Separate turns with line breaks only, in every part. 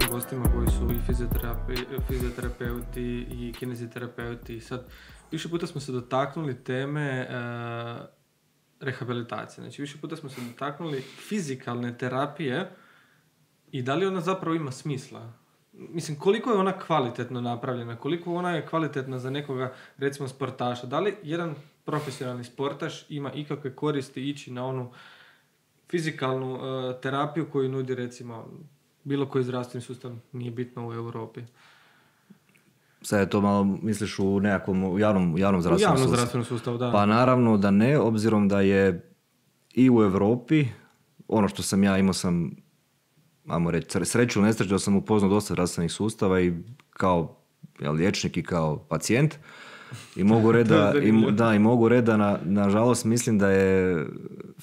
svojim gostima koji su i fizioterapeuti i kineziterapeuti. sad, više puta smo se dotaknuli teme e, rehabilitacije. Znači, više puta smo se dotaknuli fizikalne terapije i da li ona zapravo ima smisla? Mislim, koliko je ona kvalitetno napravljena? Koliko ona je kvalitetna za nekoga, recimo, sportaša? Da li jedan profesionalni sportaš ima ikakve koristi ići na onu fizikalnu e, terapiju koju nudi recimo bilo koji zdravstveni sustav nije bitno u Europi.
Sad je to malo, misliš, u nekakvom javnom, javnom zdravstvenom sustavu. zdravstvenom sustavu, da. Pa naravno da ne, obzirom da je i u Europi, ono što sam ja imao sam, ajmo reći, sreću, nesreću da sam upoznao dosta zdravstvenih sustava i kao ja, liječnik i kao pacijent. I mogu reda, i, da, i mogu reda, na, nažalost mislim da je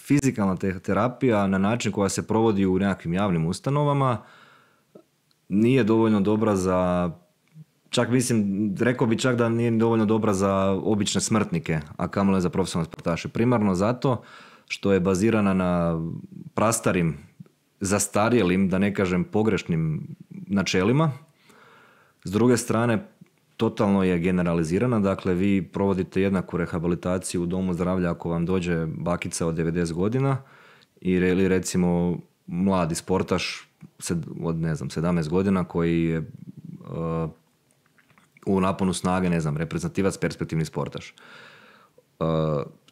fizikalna terapija na način koja se provodi u nekakvim javnim ustanovama nije dovoljno dobra za čak mislim, rekao bi čak da nije dovoljno dobra za obične smrtnike, a kamole za profesionalne sportaše. Primarno zato što je bazirana na prastarim, zastarjelim, da ne kažem pogrešnim načelima. S druge strane, totalno je generalizirana, dakle vi provodite jednaku rehabilitaciju u domu zdravlja ako vam dođe bakica od 90 godina ili recimo mladi sportaš od ne znam 17 godina koji je uh, u naponu snage, ne znam, reprezentativac, perspektivni sportaš. Uh,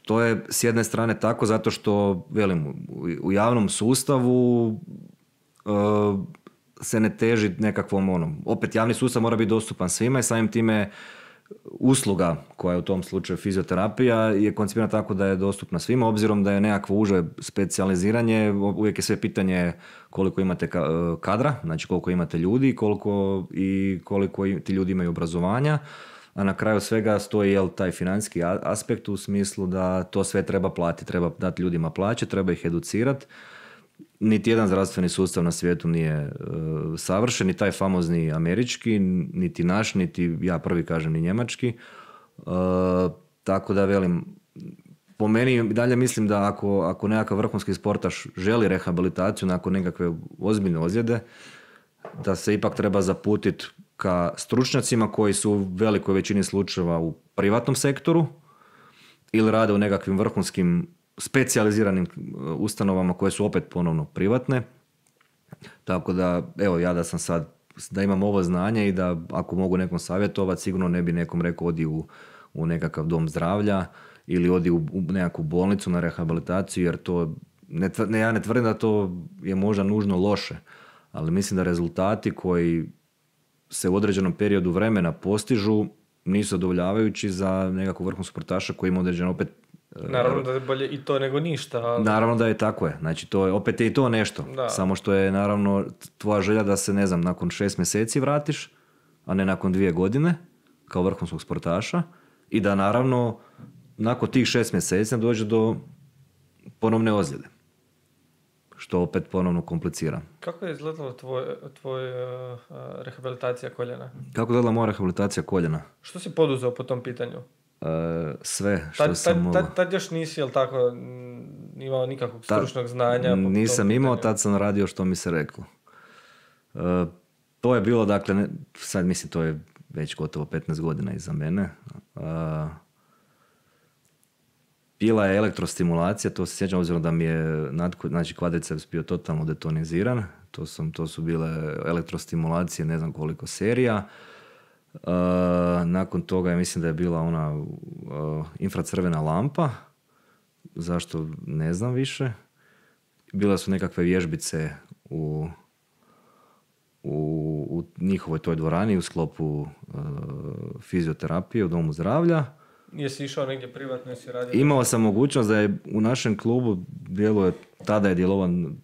to je s jedne strane tako zato što, velim, u javnom sustavu uh, se ne teži nekakvom onom. Opet javni sustav mora biti dostupan svima i samim time usluga koja je u tom slučaju fizioterapija je koncipirana tako da je dostupna svima obzirom da je nekakvo uže specijaliziranje uvijek je sve pitanje koliko imate e, kadra znači koliko imate ljudi koliko i koliko ti ljudi imaju obrazovanja a na kraju svega stoji jel taj financijski aspekt u smislu da to sve treba platiti treba dati ljudima plaće treba ih educirati niti jedan zdravstveni sustav na svijetu nije e, savršen, ni taj famozni američki, niti naš, niti ja prvi kažem ni njemački. E, tako da velim, po meni dalje mislim da ako, ako nekakav vrhunski sportaš želi rehabilitaciju nakon nekakve ozbiljne ozljede, da se ipak treba zaputiti ka stručnjacima koji su u velikoj većini slučajeva u privatnom sektoru ili rade u nekakvim vrhunskim specijaliziranim e, ustanovama koje su opet ponovno privatne. Tako da, evo, ja da sam sad, da imam ovo znanje i da ako mogu nekom savjetovati, sigurno ne bi nekom rekao odi u, u nekakav dom zdravlja ili odi u, u nekakvu bolnicu na rehabilitaciju, jer to, ne, ja ne tvrdim da to je možda nužno loše, ali mislim da rezultati koji se u određenom periodu vremena postižu nisu zadovoljavajući za nekakvu vrhnu sportaša koji ima određen opet Naravno da
je bolje i to nego ništa. Naravno da
je tako je. Znači to je, opet je i to nešto. Da. Samo što je naravno tvoja želja da se ne znam nakon šest mjeseci vratiš, a ne nakon dvije godine kao vrhunskog sportaša i da naravno nakon tih šest mjeseci dođe do ponovne ozljede. Što opet ponovno komplicira.
Kako je izgledala tvoja tvoj, e, rehabilitacija koljena? Kako
je izgledala moja rehabilitacija koljena?
Što si poduzeo po tom pitanju?
E, sve što sam... Tad,
tad, još nisi, jel tako, imao nikakvog stručnog znanja? Nisam
imao, tad sam radio što mi se reklo. E, to je bilo, dakle, sad mislim, to je već gotovo 15 godina iza mene. E, bila je elektrostimulacija, to se sjećam obzirom da mi je nadko, znači kvadriceps bio totalno detoniziran. To, sam, to su bile elektrostimulacije, ne znam koliko serija. Eh, nakon toga je mislim da je bila ona uh, infracrvena lampa, zašto ne znam više. Bila su nekakve vježbice u, u, u njihovoj toj dvorani u sklopu eh, fizioterapije u Domu zdravlja.
Jesi išao negdje privatno, jesi radio? Imao sam
mogućnost da je u našem klubu djeluje, tada je djelovan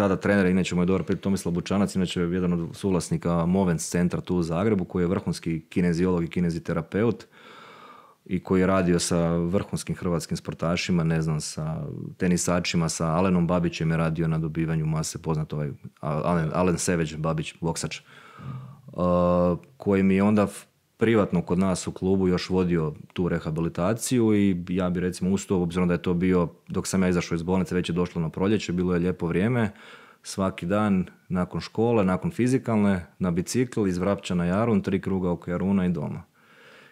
tada trener, inače moj dobar prijatelj Tomislav Bučanac, inače je jedan od suvlasnika Movens centra tu u Zagrebu, koji je vrhunski kineziolog i kineziterapeut i koji je radio sa vrhunskim hrvatskim sportašima, ne znam, sa tenisačima, sa Alenom Babićem je radio na dobivanju mase, poznat ovaj Alen, Alen Babić, boksač, koji mi je onda privatno kod nas u klubu još vodio tu rehabilitaciju i ja bi recimo ustao, obzirom da je to bio, dok sam ja izašao iz bolnice, već je došlo na proljeće, bilo je lijepo vrijeme, svaki dan nakon škole, nakon fizikalne, na bicikl iz Vrapća na Jarun, tri kruga oko Jaruna i doma.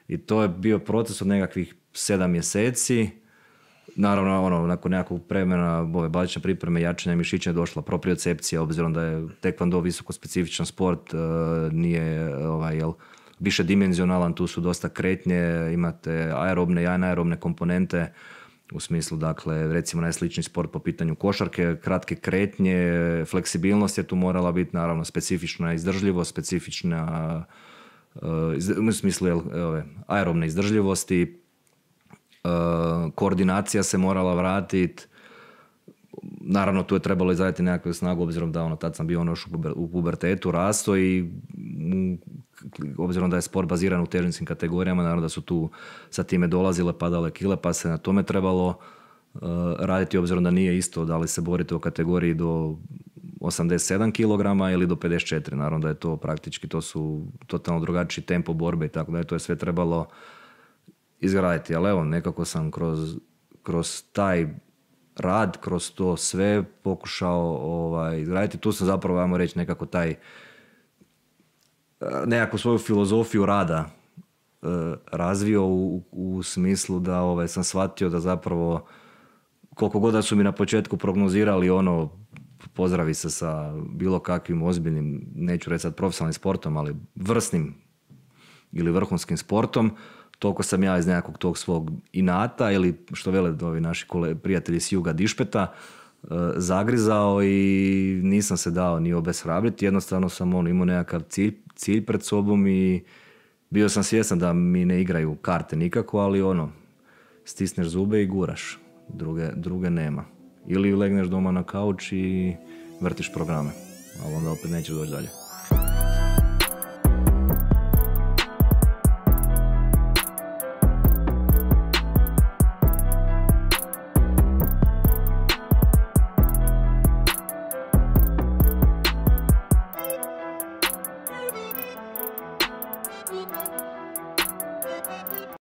I to je bio proces od nekakvih sedam mjeseci, Naravno, ono, nakon nekakvog vremena ove bazične pripreme jačanja mišića je došla propriocepcija, obzirom da je tekvando visoko specifičan sport, e, nije ovaj, jel, više tu su dosta kretnje, imate aerobne i anaerobne komponente, u smislu dakle recimo najslični sport po pitanju košarke, kratke kretnje, fleksibilnost je tu morala biti naravno specifična izdržljivost, specifična eh, u smislu aerobne izdržljivosti, eh, koordinacija se morala vratiti, naravno tu je trebalo izraditi nekakvu snagu obzirom da ono tad sam bio ono u pubertetu rasto i mm, obzirom da je sport baziran u težinskim kategorijama, naravno da su tu sa time dolazile, padale kile, pa se na tome trebalo e, raditi, obzirom da nije isto da li se borite u kategoriji do 87 kg ili do 54, naravno da je to praktički, to su totalno drugačiji tempo borbe i tako da je to je sve trebalo izgraditi, ali evo nekako sam kroz, kroz taj rad, kroz to sve pokušao ovaj, izgraditi, tu sam zapravo, ajmo reći, nekako taj nekakvu svoju filozofiju rada e, razvio u, smislu da ovaj, sam shvatio da zapravo koliko god su mi na početku prognozirali ono pozdravi se sa bilo kakvim ozbiljnim, neću reći sad profesionalnim sportom, ali vrsnim ili vrhunskim sportom, toliko sam ja iz nekakvog tog svog inata ili što vele ovi naši kole, prijatelji s juga Dišpeta, e, zagrizao i nisam se dao ni obeshrabriti, jednostavno sam on imao nekakav cilj cilj pred sobom i bio sam svjestan da mi ne igraju karte nikako, ali ono, stisneš zube i guraš. Druge, druge nema. Ili legneš doma na kauč i vrtiš programe, ali onda opet nećeš doći dalje.